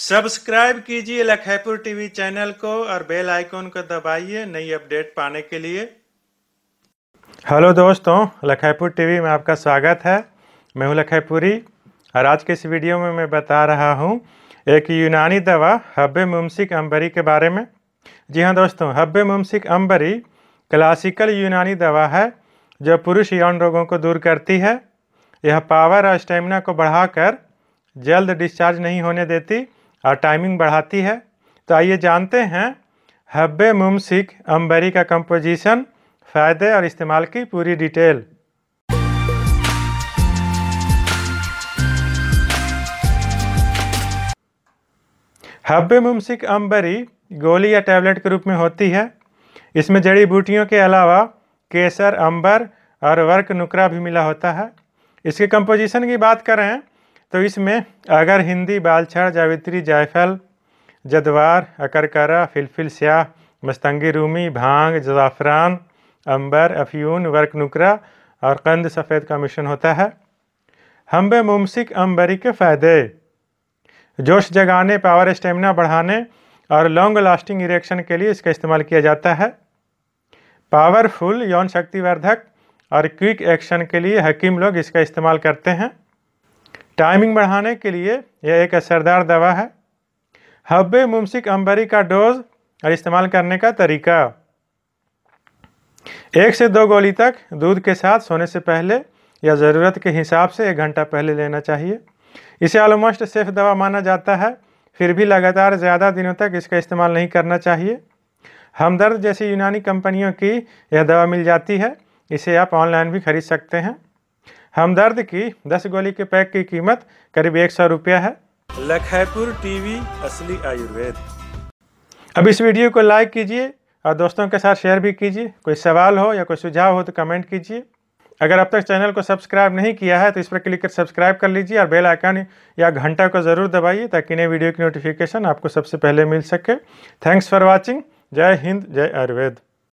subscribe कीजिए लखेपुर TV channel को और बेल आइकॉन को दबाइए नई अपडेट पाने के लिए हेलो दोस्तों लखेपुर टीवी में आपका स्वागत है मैं हूं लखेपुरी और आज के इस वीडियो में मैं बता रहा हूं एक यूनानी दवा हब्बे मुमसिक अम्बरी के बारे में जी हाँ दोस्तों हब्बे मुमसिक अम्बरी क्लासिकल यूनानी दवा है जो पुरुष यौन रोगों को दूर करती है यह पावर और स्टेमिना को बढ़ाकर जल्द डिस्चार्ज नहीं होने देती और टाइमिंग बढ़ाती है तो आइए जानते हैं हब्बे मुमसिक अम्बरी का कंपोजिशन फ़ायदे और इस्तेमाल की पूरी डिटेल हब्बे मुमसिक अम्बरी गोली या टैबलेट के रूप में होती है इसमें जड़ी बूटियों के अलावा केसर अंबर और वर्क नुकरा भी मिला होता है इसके कंपोजिशन की बात करें तो इसमें अगर हिंदी बालछड़ जावित्री जायफल जदवार अकरकरा फिलफिल स्याह मस्तंगी रूमी भांग जाफरान अंबर अफ्यून वर्क नुकरा और कंद सफ़ेद का मिश्रण होता है हम्बे मुमसिक अंबरी के फ़ायदे जोश जगाने पावर स्टेमिना बढ़ाने और लॉन्ग लास्टिंग इरेक्शन के लिए इसका इस्तेमाल किया जाता है पावरफुल यौन शक्तिवर्धक और क्विक एक्शन के लिए हकीम लोग इसका इस्तेमाल करते हैं टाइमिंग बढ़ाने के लिए यह एक असरदार दवा है हब्बे मुमसिक अंबरी का डोज और इस्तेमाल करने का तरीका एक से दो गोली तक दूध के साथ सोने से पहले या ज़रूरत के हिसाब से एक घंटा पहले लेना चाहिए इसे ऑलमोस्ट सेफ दवा माना जाता है फिर भी लगातार ज़्यादा दिनों तक इसका इस्तेमाल नहीं करना चाहिए हमदर्द जैसी यूनानी कंपनियों की यह दवा मिल जाती है इसे आप ऑनलाइन भी खरीद सकते हैं हमदर्द की दस गोली के पैक की कीमत करीब एक सौ रुपया है लखीपुर टीवी असली आयुर्वेद अब इस वीडियो को लाइक कीजिए और दोस्तों के साथ शेयर भी कीजिए कोई सवाल हो या कोई सुझाव हो तो कमेंट कीजिए अगर अब तक चैनल को सब्सक्राइब नहीं किया है तो इस पर क्लिक कर सब्सक्राइब कर लीजिए और बेल आइकन या घंटा को ज़रूर दबाइए ताकि नए वीडियो की नोटिफिकेशन आपको सबसे पहले मिल सके थैंक्स फॉर वॉचिंग जय हिंद जय आयुर्वेद